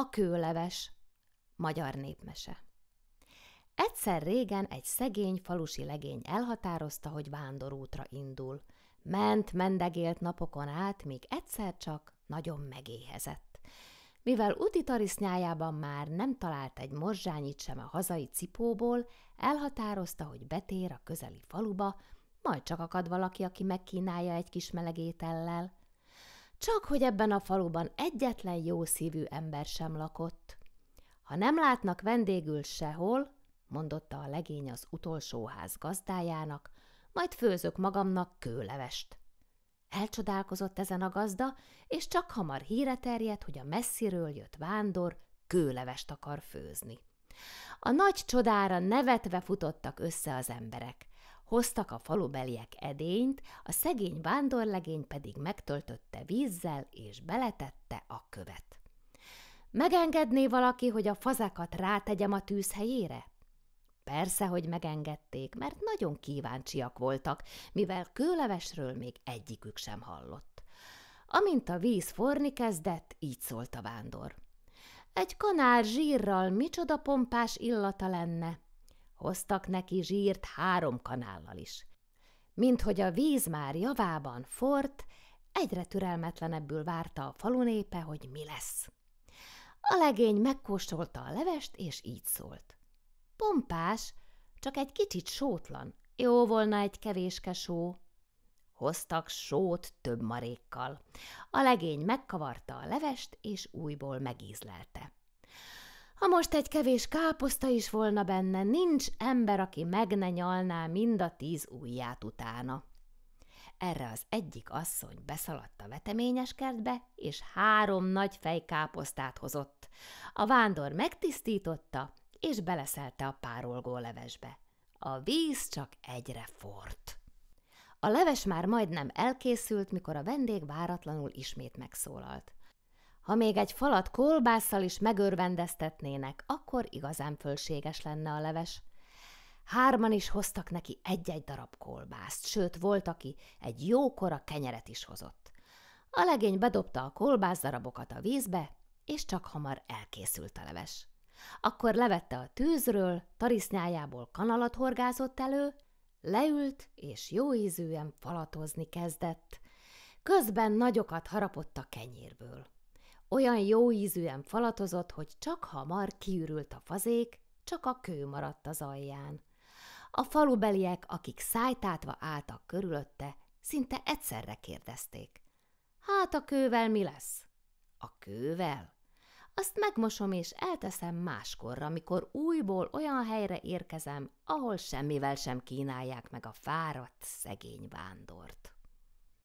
A kőleves Magyar népmese Egyszer régen egy szegény falusi legény elhatározta, hogy vándorútra indul. Ment, mendegélt napokon át, míg egyszer csak nagyon megéhezett. Mivel úti tarisznyájában már nem talált egy morzsányit sem a hazai cipóból, elhatározta, hogy betér a közeli faluba, majd csak akad valaki, aki megkínálja egy kis melegétellel csak hogy ebben a faluban egyetlen jó szívű ember sem lakott. Ha nem látnak vendégül sehol, mondotta a legény az utolsó ház gazdájának, majd főzök magamnak kőlevest. Elcsodálkozott ezen a gazda, és csak hamar híre terjedt, hogy a messziről jött vándor kőlevest akar főzni. A nagy csodára nevetve futottak össze az emberek. Hoztak a falubeliek edényt, a szegény vándorlegény pedig megtöltötte vízzel, és beletette a követ. Megengedné valaki, hogy a fazekat rátegyem a tűz helyére? Persze, hogy megengedték, mert nagyon kíváncsiak voltak, mivel kőlevesről még egyikük sem hallott. Amint a víz forni kezdett, így szólt a vándor. Egy kanár zsírral micsoda pompás illata lenne, Hoztak neki zsírt három kanállal is. Mint hogy a víz már javában fort, egyre türelmetlenebbül várta a falunépe, hogy mi lesz. A legény megkóstolta a levest, és így szólt. Pompás, csak egy kicsit sótlan. Jó volna egy kevéske só. Hoztak sót több marékkal. A legény megkavarta a levest, és újból megízlelte. Ha most egy kevés káposzta is volna benne, nincs ember, aki meg ne nyalná mind a tíz ujját utána. Erre az egyik asszony beszaladt a veteményes kertbe, és három nagy fejkáposztát hozott. A vándor megtisztította, és beleszelte a párolgó levesbe. A víz csak egyre fort. A leves már majdnem elkészült, mikor a vendég váratlanul ismét megszólalt. Ha még egy falat kolbásszal is megörvendeztetnének, akkor igazán fölséges lenne a leves. Hárman is hoztak neki egy-egy darab kolbászt, sőt volt, aki egy jókora kenyeret is hozott. A legény bedobta a kolbász darabokat a vízbe, és csak hamar elkészült a leves. Akkor levette a tűzről, tarisznyájából kanalat horgázott elő, leült és jó ízűen falatozni kezdett. Közben nagyokat harapott a kenyérből. Olyan jó ízűen falatozott, hogy csak hamar kiürült a fazék, csak a kő maradt az alján. A falubeliek, akik szájtátva álltak körülötte, szinte egyszerre kérdezték. Hát a kővel mi lesz? A kővel? Azt megmosom és elteszem máskorra, amikor újból olyan helyre érkezem, ahol semmivel sem kínálják meg a fáradt, szegény vándort.